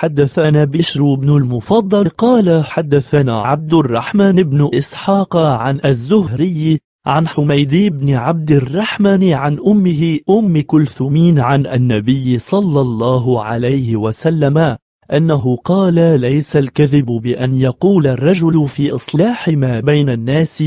حدثنا بشر بن المفضل قال حدثنا عبد الرحمن بن إسحاق عن الزهري عن حميد بن عبد الرحمن عن أمه أم كلثوم عن النبي صلى الله عليه وسلم أنه قال ليس الكذب بأن يقول الرجل في إصلاح ما بين الناس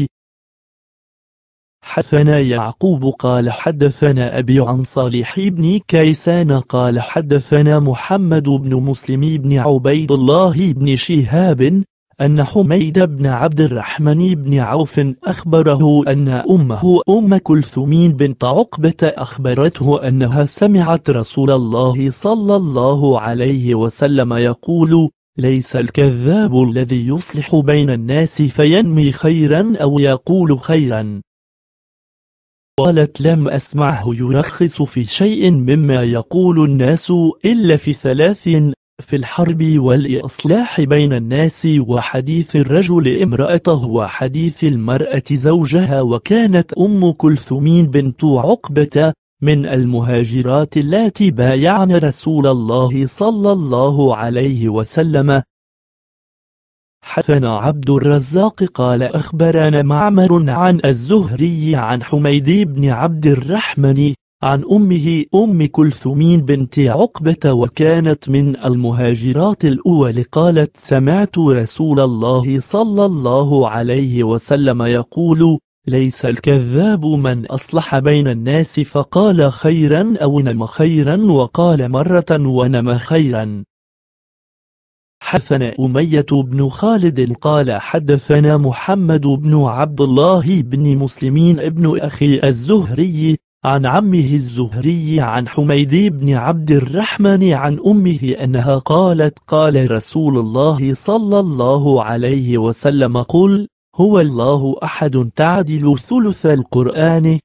حدثنا يعقوب قال حدثنا أبي عن صالح بن كيسان قال حدثنا محمد بن مسلم بن عبيد الله بن شهاب أن حميد بن عبد الرحمن بن عوف أخبره أن أمه أم كلثوم بنت عقبة أخبرته أنها سمعت رسول الله صلى الله عليه وسلم يقول ليس الكذاب الذي يصلح بين الناس فينمي خيرا أو يقول خيرا قالت لم أسمعه يرخص في شيء مما يقول الناس إلا في ثلاث في الحرب والإصلاح بين الناس وحديث الرجل امرأته وحديث المرأة زوجها وكانت أم كلثوم بنت عقبة من المهاجرات التي بايعن رسول الله صلى الله عليه وسلم حسن عبد الرزاق قال أخبرنا معمر عن الزهري عن حميد بن عبد الرحمن عن أمه أم كلثوم بنت عقبة وكانت من المهاجرات الأول قالت سمعت رسول الله صلى الله عليه وسلم يقول ليس الكذاب من أصلح بين الناس فقال خيرا أو نم خيرا وقال مرة ونم خيرا حدثنا أمية بن خالد قال حدثنا محمد بن عبد الله بن مسلمين ابن أخي الزهري عن عمه الزهري عن حميد بن عبد الرحمن عن أمه أنها قالت قال رسول الله صلى الله عليه وسلم قل هو الله أحد تعدل ثلث القرآن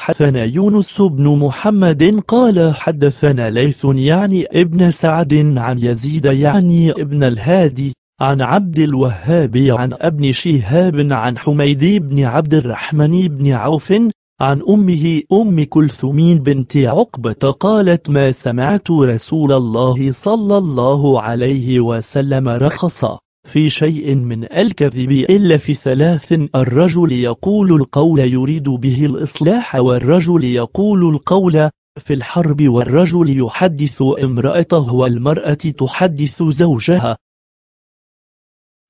حدثنا يونس بن محمد قال حدثنا ليث يعني ابن سعد عن يزيد يعني ابن الهادي عن عبد الوهاب عن ابن شهاب عن حميد بن عبد الرحمن بن عوف عن أمه أم كلثوم بنت عقبة قالت ما سمعت رسول الله صلى الله عليه وسلم رخصا في شيء من الكذب إلا في ثلاث الرجل يقول القول يريد به الإصلاح والرجل يقول القول في الحرب والرجل يحدث امرأته والمرأة تحدث زوجها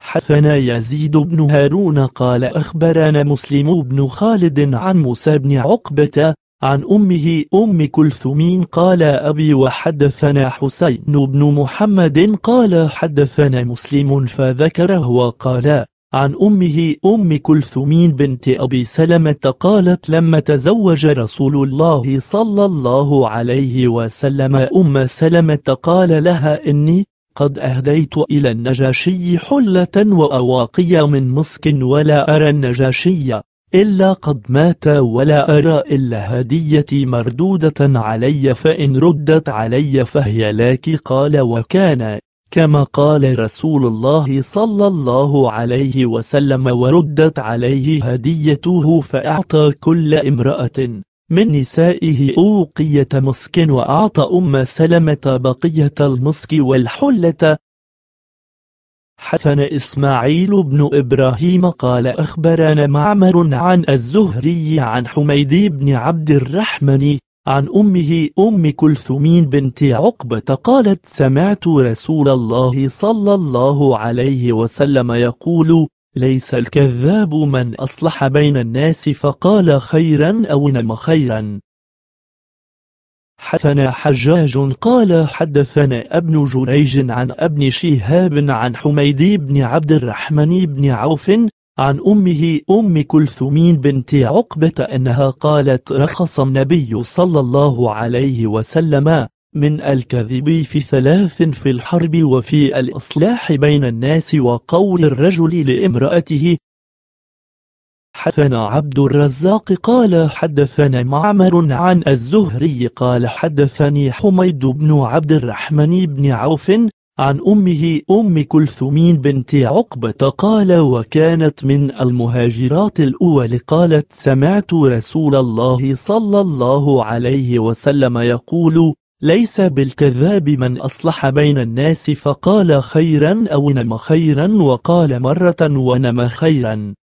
حثنا يزيد بن هارون قال أخبرنا مسلم بن خالد عن موسى بن عقبة عن أمه أم كلثوم قال أبي وحدثنا حسين بن محمد قال حدثنا مسلم فذكره وقال عن أمه أم كلثوم بنت أبي سلمة قالت لما تزوج رسول الله صلى الله عليه وسلم أم سلمة قال لها إني قد أهديت إلى النجاشي حلة وأواقي من مسك ولا أرى النجاشي إلا قد مات ولا أرى إلا هديتي مردودة علي فإن ردت علي فهي لك قال وكان كما قال رسول الله صلى الله عليه وسلم وردت عليه هديته فأعطى كل امرأة من نسائه أوقية مسك وأعطى أم سلمة بقية المسك والحلة حسن إسماعيل بن إبراهيم قال أخبرنا معمر عن الزهري عن حميد بن عبد الرحمن عن أمه أم كلثوم بنت عقبة قالت سمعت رسول الله صلى الله عليه وسلم يقول ليس الكذاب من أصلح بين الناس فقال خيرا أو نم خيرا حدثنا حجاج قال حدثنا ابن جريج عن ابن شهاب عن حميد بن عبد الرحمن بن عوف عن أمه أم كلثوم بنت عقبة أنها قالت رخص النبي صلى الله عليه وسلم من الكذب في ثلاث في الحرب وفي الإصلاح بين الناس وقول الرجل لامرأته حدثنا عبد الرزاق قال حدثنا معمر عن الزهري قال حدثني حميد بن عبد الرحمن بن عوف عن أمه أم كلثوم بنت عقبة قال وكانت من المهاجرات الأول قالت سمعت رسول الله صلى الله عليه وسلم يقول ليس بالكذاب من أصلح بين الناس فقال خيرا أو نم خيرا وقال مرة ونم خيرا